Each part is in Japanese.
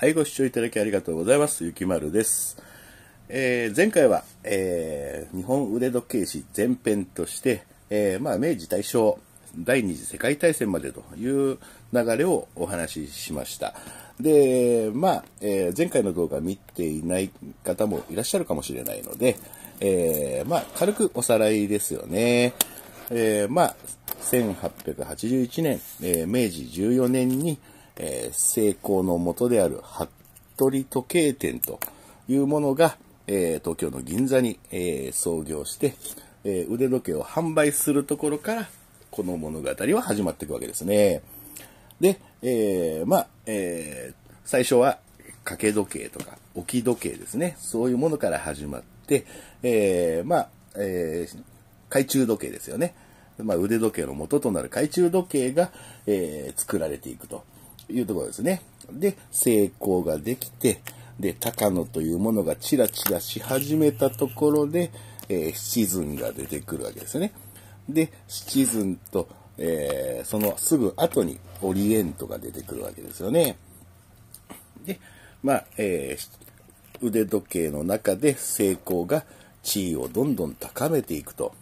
はい、ご視聴いただきありがとうございます。ゆきまるです。えー、前回は、えー、日本腕時計史前編として、えー、まあ、明治大正第二次世界大戦までという流れをお話ししました。で、まあ、え前回の動画見ていない方もいらっしゃるかもしれないので、えまあ、軽くおさらいですよね。えまあ、1881年、え明治14年に、えー、成功のもとである服部時計店というものが、えー、東京の銀座に、えー、創業して、えー、腕時計を販売するところから、この物語は始まっていくわけですね。で、えー、まあ、えー、最初は掛け時計とか置き時計ですね。そういうものから始まって、えー、まあ、えー、懐中時計ですよね。まあ、腕時計の元となる懐中時計が、えー、作られていくと。いうところですね。で、成功ができて、で、高野というものがチラチラし始めたところで、えー、シチズンが出てくるわけですね。で、シチズンと、えー、そのすぐ後にオリエントが出てくるわけですよね。で、まあ、えー、腕時計の中で成功が地位をどんどん高めていくと。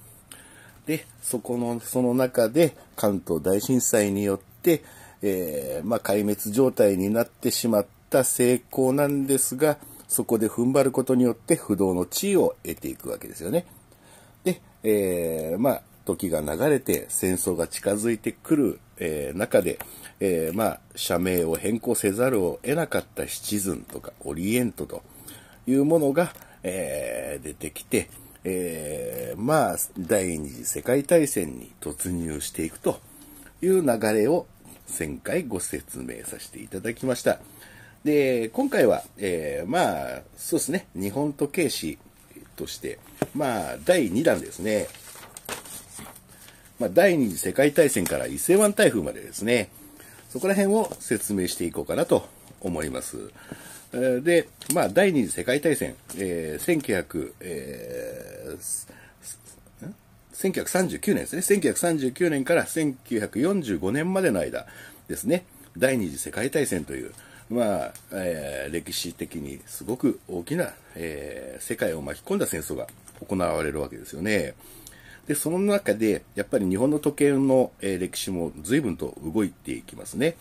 で、そこの、その中で関東大震災によって、えー、まあ、壊滅状態になってしまった成功なんですが、そこで踏ん張ることによって不動の地位を得ていくわけですよね。で、えー、まあ、時が流れて戦争が近づいてくる、えー、中で、えー、まあ、社名を変更せざるを得なかったシチズンとかオリエントというものが、えー、出てきて、えまあ、第二次世界大戦に突入していくという流れを前回ご説明させていただきました。で、今回は、えー、まあ、そうですね、日本時計師として、まあ、第2弾ですね。まあ、第二次世界大戦から伊勢湾台風までですね、そこら辺を説明していこうかなと思います。で、まあ、第二次世界大戦、えー、1900、えー1939年ですね。1939年から1945年までの間ですね。第二次世界大戦という、まあ、えー、歴史的にすごく大きな、えー、世界を巻き込んだ戦争が行われるわけですよね。で、その中で、やっぱり日本の時計の、えー、歴史も随分と動いていきますね。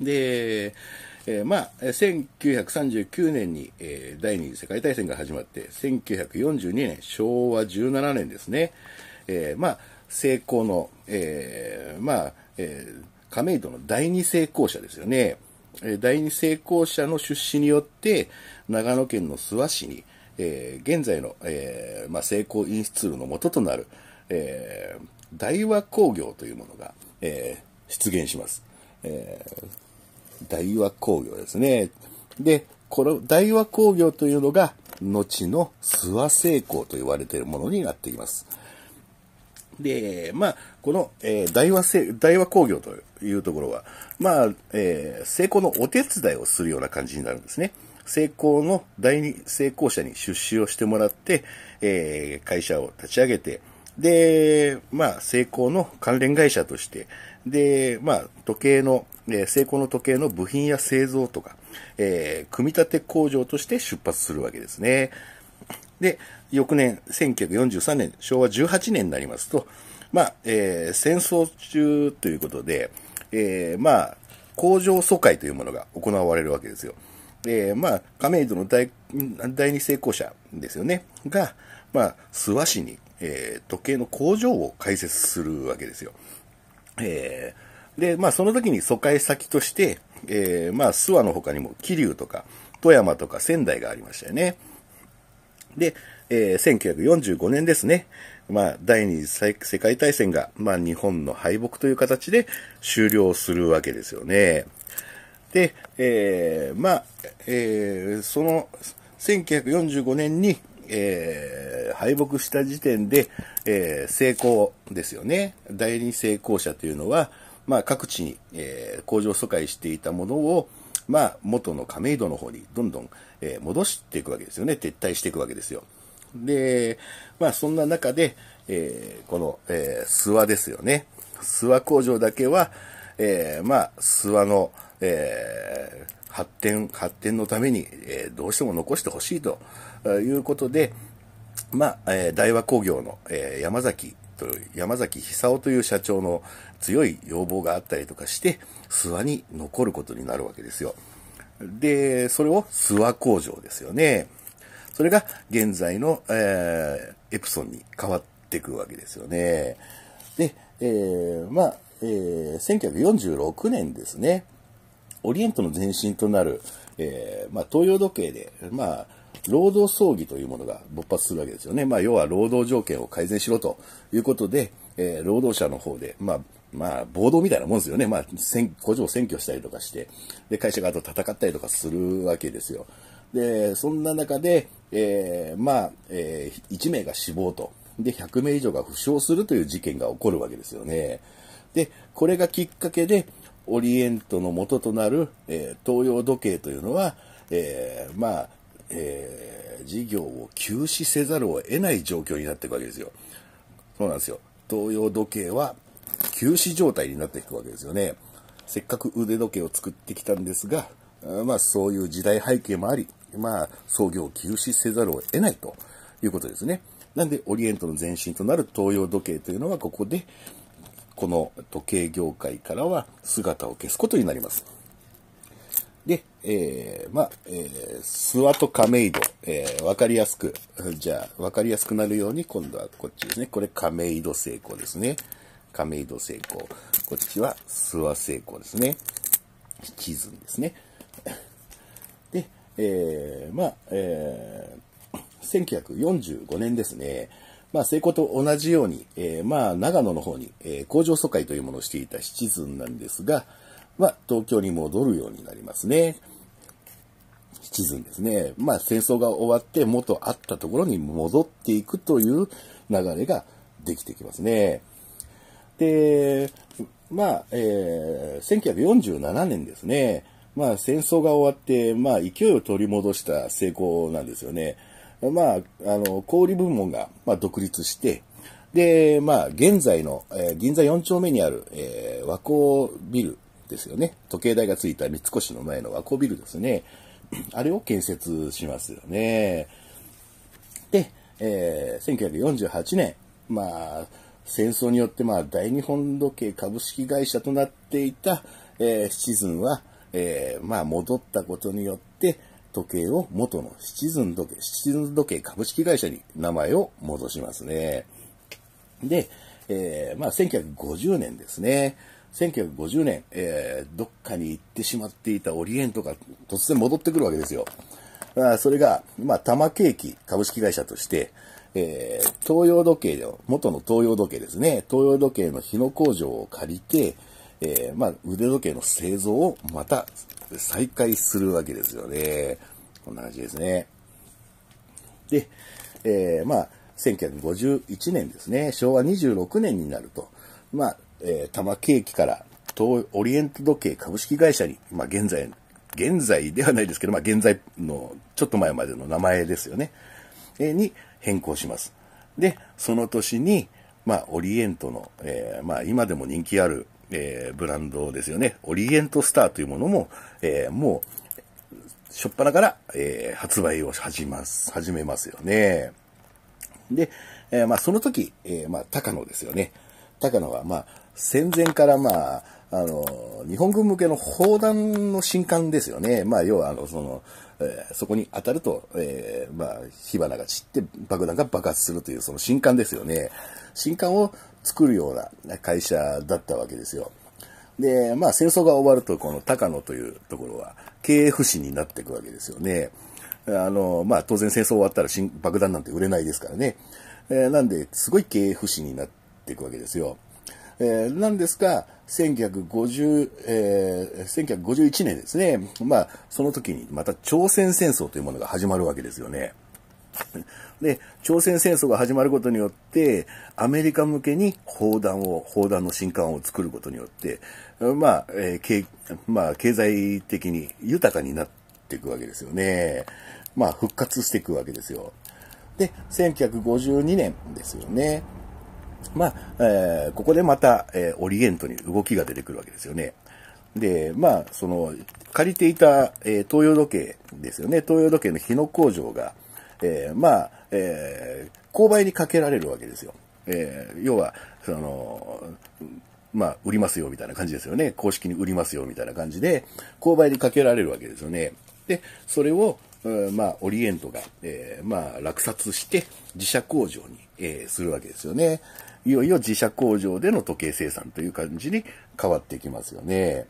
で、えー、まあ、1939年に、えー、第二次世界大戦が始まって、1942年、昭和17年ですね、えー、まあ、成功の、えー、まあ、えー、亀戸の第二成功者ですよね。えー、第二成功者の出資によって、長野県の諏訪市に、えー、現在の、えー、まあ、成功インスツールの元となる、えー、大和工業というものが、えー、出現します。えー大和工業ですね。で、この大和工業というのが、後の諏訪製鋼と言われているものになっています。で、まあ、この、えー、大和製、大和工業というところは、まあ、えー、成功のお手伝いをするような感じになるんですね。成功の第二成功者に出資をしてもらって、えー、会社を立ち上げて、で、まあ、成功の関連会社として、で、まあ、時計の、成功の時計の部品や製造とか、えー、組み立て工場として出発するわけですね。で、翌年、1943年、昭和18年になりますと、まあ、えー、戦争中ということで、えー、まあ、工場疎開というものが行われるわけですよ。で、まあ、亀戸の第第二成功者ですよね、が、まあ、諏訪市に、えー、時計の工場を開設するわけですよ。えー、で、まあその時に疎開先として、えー、まあ諏訪の他にも桐生とか富山とか仙台がありましたよね。で、えー、1945年ですね。まあ、第二次世界大戦が、まあ、日本の敗北という形で終了するわけですよね。で、えー、まあ、えー、その、1945年に、えー、敗北した時点で、えー、成功ですよね。第二成功者というのは、まあ、各地に、えー、工場疎開していたものを、まあ、元の亀戸の方にどんどん、えー、戻していくわけですよね。撤退していくわけですよ。で、まあ、そんな中で、えー、この、えー、諏訪ですよね。諏訪工場だけは、えー、まあ、諏訪の、えー、発展、発展のために、えー、どうしても残してほしいということで、まあ、えー、大和工業の、えー、山崎と、山崎久夫という社長の強い要望があったりとかして、諏訪に残ることになるわけですよ。で、それを諏訪工場ですよね。それが現在の、えー、エプソンに変わっていくわけですよね。で、えー、まあ、えー、1946年ですね。オリエントの前身となる、えー、まあ、東洋時計で、まあ、労働争議というものが勃発するわけですよね。まあ、要は労働条件を改善しろということで、えー、労働者の方で、まあ、まあ、暴動みたいなもんですよね。まあ、個人を占拠したりとかして、で、会社側と戦ったりとかするわけですよ。で、そんな中で、えー、まあ、えー、1名が死亡と、で、100名以上が負傷するという事件が起こるわけですよね。で、これがきっかけで、オリエントの元となる、えー、東洋時計というのは、えー、まあ、えー、事業を休止せざるを得ない状況になっていくわけですよ。そうなんですよ。東洋時計は休止状態になっていくわけですよね。せっかく腕時計を作ってきたんですが、まあそういう時代背景もあり、まあ創業を休止せざるを得ないということですね。なんでオリエントの前身となる東洋時計というのはここで、この時計業界からは姿を消すことになります。で、えー、まあ、えー、スワと亀戸、えー、わかりやすく、じゃあ、わかりやすくなるように、今度はこっちですね。これ、亀戸成功ですね。亀戸成功。こっちは、スワ成功ですね。七寸ですね。で、えー、まあ、えー、1945年ですね。まあ、成功と同じように、えー、まあ、長野の方に、えー、工場疎開というものをしていたシチズンなんですが、は東京に戻るようになりますね。地図ですね。まあ戦争が終わって元あったところに戻っていくという流れができてきますね。で、まあ、えー、1947年ですね。まあ戦争が終わって、まあ勢いを取り戻した成功なんですよね。まあ、あの、小売部門が、まあ、独立して、で、まあ、現在の、えー、銀座4丁目にある、えー、和光ビルですよね。時計台がついた三越の前の和光ビルですね。あれを建設しますよね。で、えー、1948年、まあ、戦争によってまあ大日本時計株式会社となっていた、えー、シチズンは、えー、まあ戻ったことによって時計を元のシチズン時計、シチズン時計株式会社に名前を戻しますね。で、えー、まあ1950年ですね。1950年、えー、どっかに行ってしまっていたオリエントが突然戻ってくるわけですよ。あそれが、まあ、玉ケーキ株式会社として、えー、東洋時計の、元の東洋時計ですね、東洋時計の日野工場を借りて、えー、まあ、腕時計の製造をまた再開するわけですよね。こんな感じですね。で、えー、まあ、1951年ですね、昭和26年になると、まあ、えー、玉ーキから東オリエント時計株式会社に、まあ、現在、現在ではないですけど、まあ、現在のちょっと前までの名前ですよね、えー、に変更します。で、その年に、まあ、オリエントの、えー、まあ、今でも人気ある、えー、ブランドですよね、オリエントスターというものも、えー、もう、しょっぱなから、えー、発売を始ます、始めますよね。で、えー、まあ、その時、えー、まあ、高野ですよね。高野は、まあ、戦前からまあ、あの、日本軍向けの砲弾の新刊ですよね。まあ、要は、あの、その、えー、そこに当たると、えー、まあ、火花が散って爆弾が爆発するという、その新刊ですよね。新刊を作るような会社だったわけですよ。で、まあ、戦争が終わると、この高野というところは、経営不振になっていくわけですよね。あの、まあ、当然戦争終わったら爆弾なんて売れないですからね。えー、なんで、すごい経営不振になっていくわけですよ。えー、なんですが、1950えー、1951年ですね、まあ、その時にまた朝鮮戦争というものが始まるわけですよね。で、朝鮮戦争が始まることによって、アメリカ向けに砲弾を、砲弾の新艦を作ることによって、まあ、えー、まあ、経済的に豊かになっていくわけですよね。まあ、復活していくわけですよ。で、1952年ですよね。まあ、えー、ここでまた、えー、オリエントに動きが出てくるわけですよね。で、まあ、その、借りていた、えー、東洋時計ですよね。東洋時計の日野工場が、えー、まあ、えー、購買にかけられるわけですよ。えー、要は、その、まあ、売りますよ、みたいな感じですよね。公式に売りますよ、みたいな感じで、購買にかけられるわけですよね。で、それを、まあ、オリエントが、えー、まあ、落札して、自社工場に、えー、するわけですよね。いよいよ自社工場での時計生産という感じに変わってきますよね。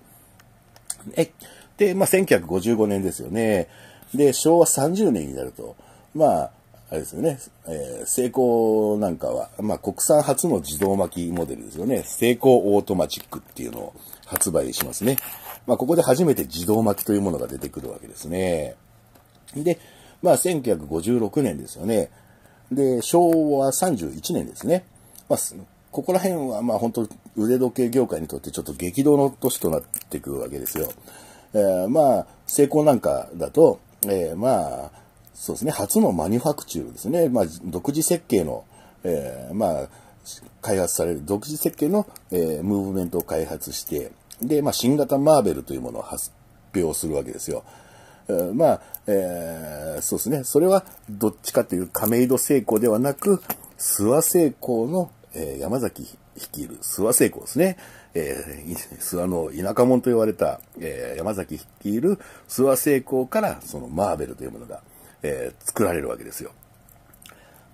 え、で、まあ、1955年ですよね。で、昭和30年になると、まあ、あれですよね、えー、成功なんかは、まあ、国産初の自動巻きモデルですよね。成功オートマチックっていうのを発売しますね。まあ、ここで初めて自動巻きというものが出てくるわけですね。で、まあ、1956年ですよね。で、昭和31年ですね。まあ、ここら辺は、まあ本当、腕時計業界にとってちょっと激動の年となっていくわけですよ。えー、まあ、成功なんかだと、えー、まあ、そうですね、初のマニュファクチューですね。まあ、独自設計の、えー、まあ、開発される独自設計の、えー、ムーブメントを開発して、で、まあ、新型マーベルというものを発表するわけですよ。えまあ、えー、そうですね。それはどっちかという亀戸成功ではなく、諏訪成功のえー、山崎率いる諏訪聖光ですね。えー、諏訪の田舎者と言われた、えー、山崎率いる諏訪聖光から、そのマーベルというものが、えー、作られるわけですよ。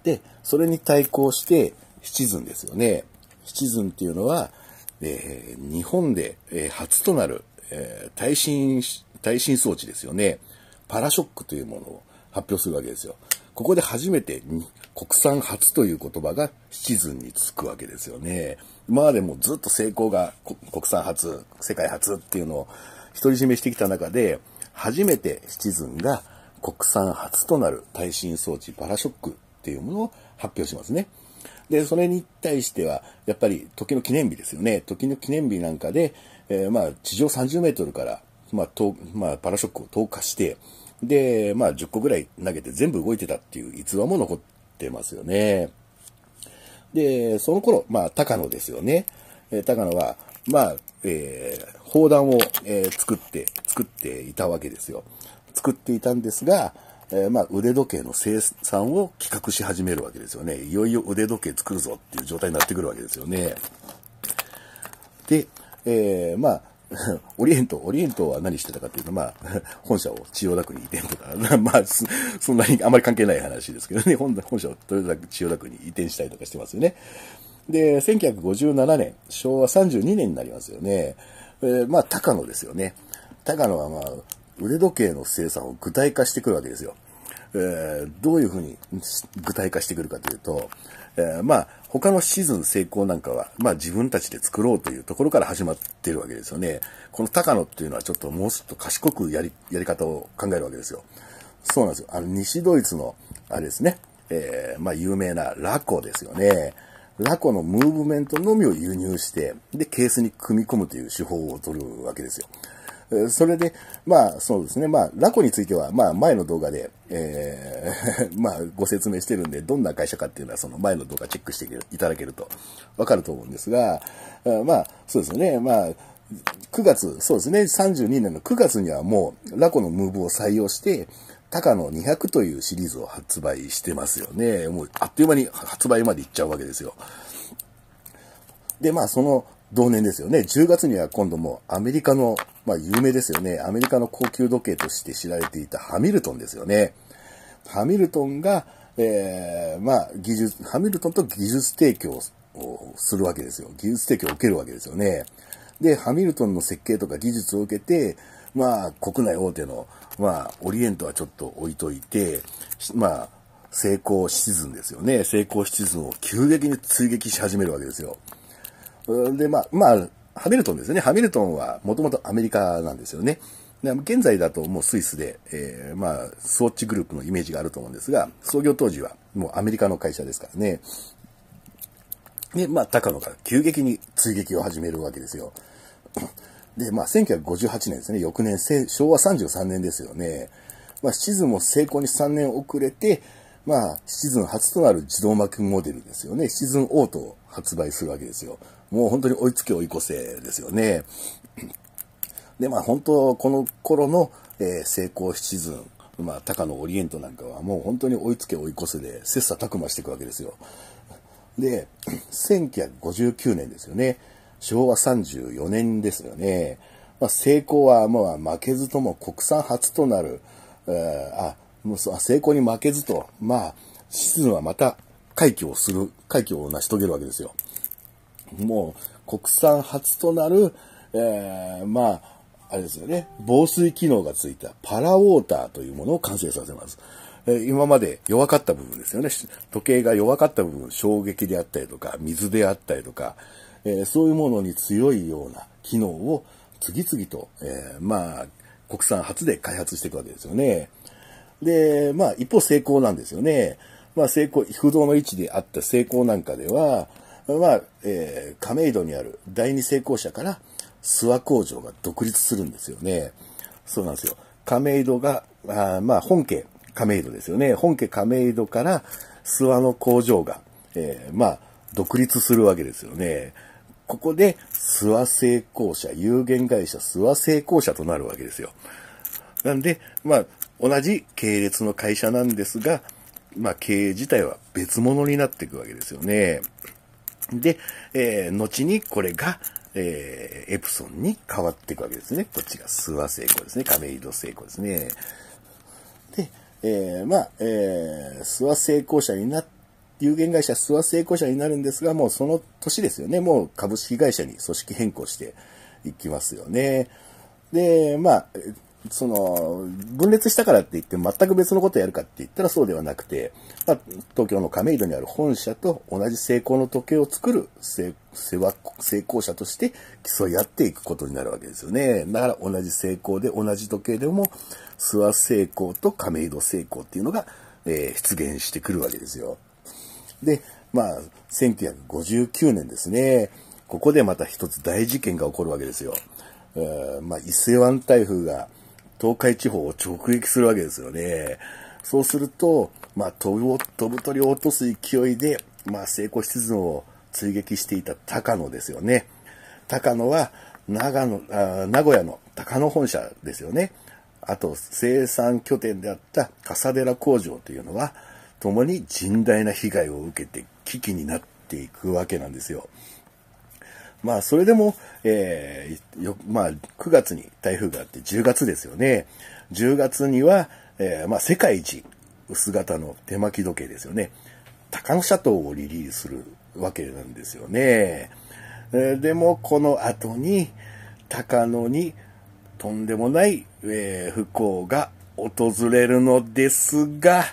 で、それに対抗して、七ンですよね。七ンっていうのは、えー、日本で、えー、初となる、えー、耐震、耐震装置ですよね。パラショックというものを発表するわけですよ。ここで初めて国産初という言葉がシチズンにつくわけですよね。今までもずっと成功が国産初、世界初っていうのを独り占めしてきた中で、初めてシチズンが国産初となる耐震装置パラショックっていうものを発表しますね。で、それに対しては、やっぱり時の記念日ですよね。時の記念日なんかで、えー、まあ、地上30メートルから、まあ、まあ、パラショックを投下して、で、まあ10個ぐらい投げて全部動いてたっていう逸話も残ってますよね。で、その頃、まあ高野ですよね。えー、高野は、まあ、えー、砲弾を、えー、作って、作っていたわけですよ。作っていたんですが、えー、まあ、腕時計の生産を企画し始めるわけですよね。いよいよ腕時計作るぞっていう状態になってくるわけですよね。で、えー、まあ、オリエント、オリエントは何してたかっていうと、まあ、本社を千代田区に移転とか、まあ、そんなにあまり関係ない話ですけどね、本社を千代田区に移転したりとかしてますよね。で、1957年、昭和32年になりますよね。えー、まあ、高野ですよね。高野はまあ、腕時計の生産を具体化してくるわけですよ。えー、どういうふうに具体化してくるかというと、えー、まあ、他のシーズン成功なんかは、まあ自分たちで作ろうというところから始まってるわけですよね。この高野っていうのはちょっともうちょっと賢くやり、やり方を考えるわけですよ。そうなんですよ。あの、西ドイツの、あれですね、えー、まあ有名なラコですよね。ラコのムーブメントのみを輸入して、で、ケースに組み込むという手法を取るわけですよ。それで、まあ、そうですね。まあ、ラコについては、まあ、前の動画で、えー、まあ、ご説明してるんで、どんな会社かっていうのは、その前の動画チェックしていただけると、わかると思うんですが、まあ、そうですね。まあ、9月、そうですね。32年の9月にはもう、ラコのムーブを採用して、高野200というシリーズを発売してますよね。もう、あっという間に発売までいっちゃうわけですよ。で、まあ、その同年ですよね。10月には今度もアメリカのまあ有名ですよね。アメリカの高級時計として知られていたハミルトンですよね。ハミルトンが、えー、まあ技術、ハミルトンと技術提供をするわけですよ。技術提供を受けるわけですよね。で、ハミルトンの設計とか技術を受けて、まあ国内大手の、まあオリエントはちょっと置いといて、まあ成功シチズンですよね。成功シチズンを急激に追撃し始めるわけですよ。で、まあ、まあ、ハミルトンですね。ハミルトンはもともとアメリカなんですよね。で現在だともうスイスで、えー、まあ、スウォッチグループのイメージがあると思うんですが、創業当時はもうアメリカの会社ですからね。で、まあ、高野が急激に追撃を始めるわけですよ。で、まあ、1958年ですね。翌年、昭和33年ですよね。まあ、シズンも成功に3年遅れて、まあ、シズン初となる自動きモデルですよね。シズンオートを発売するわけですよ。もう本当に追いつけ追い越せですよね。で、まあ本当、この頃の、えー、成功シチズン、まあ、高野オリエントなんかはもう本当に追いつけ追い越せで、切磋琢磨していくわけですよ。で、1959年ですよね。昭和34年ですよね。まあ、成功は、まあ、負けずとも国産初となる、あ、もう成功に負けずと、まあ、シズンはまた快挙をする、快挙を成し遂げるわけですよ。もう国産初となる、えー、まあ、あれですよね、防水機能がついたパラウォーターというものを完成させます。え今まで弱かった部分ですよね。時計が弱かった部分、衝撃であったりとか、水であったりとか、えー、そういうものに強いような機能を次々と、えー、まあ、国産初で開発していくわけですよね。で、まあ、一方成功なんですよね。まあ、成功、不動の位置であった成功なんかでは、まあ、えー、亀戸にある第二成功者から諏訪工場が独立するんですよね。そうなんですよ。亀戸が、あまあ、本家亀戸ですよね。本家亀戸から諏訪の工場が、えー、まあ、独立するわけですよね。ここで、諏訪成功者、有限会社諏訪成功者となるわけですよ。なんで、まあ、同じ系列の会社なんですが、まあ、経営自体は別物になっていくわけですよね。で、えー、後にこれが、えー、エプソンに変わっていくわけですね。こっちが諏訪聖子ですね。亀戸聖子ですね。で、えー、まあ、えー、諏訪成功者にな、有限会社諏訪成功者になるんですが、もうその年ですよね。もう株式会社に組織変更していきますよね。で、まあ、その、分裂したからって言って全く別のことをやるかって言ったらそうではなくて、まあ、東京の亀戸にある本社と同じ成功の時計を作る成功者として競い合っていくことになるわけですよね。だから同じ成功で同じ時計でも、諏訪成功と亀戸成功っていうのが、えー、出現してくるわけですよ。で、まあ、1959年ですね。ここでまた一つ大事件が起こるわけですよ。えー、まあ、伊勢湾台風が東海地方を直撃するわけですよね。そうすると、まあ、飛ぶ、飛ぶ鳥を落とす勢いで、まあ、成功しつつを追撃していた高野ですよね。高野は、長野、あ名古屋の高野本社ですよね。あと、生産拠点であった笠寺工場というのは、共に甚大な被害を受けて危機になっていくわけなんですよ。まあ、それでも、えー、まあ、9月に台風があって、10月ですよね。10月には、えー、まあ、世界一薄型の手巻き時計ですよね。高野シャトーをリリースするわけなんですよね。えー、でも、この後に、高野に、とんでもない、えー、不幸が訪れるのですが、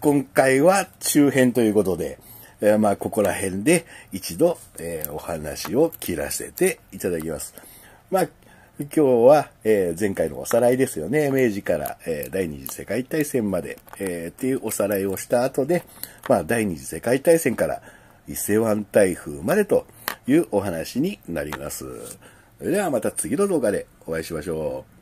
今回は中編ということで、えー、まあ、ここら辺で一度、えー、お話を切らせていただきます。まあ、今日は、えー、前回のおさらいですよね。明治から、えー、第二次世界大戦まで、えー、っていうおさらいをした後で、まあ、第二次世界大戦から伊勢湾台風までというお話になります。それではまた次の動画でお会いしましょう。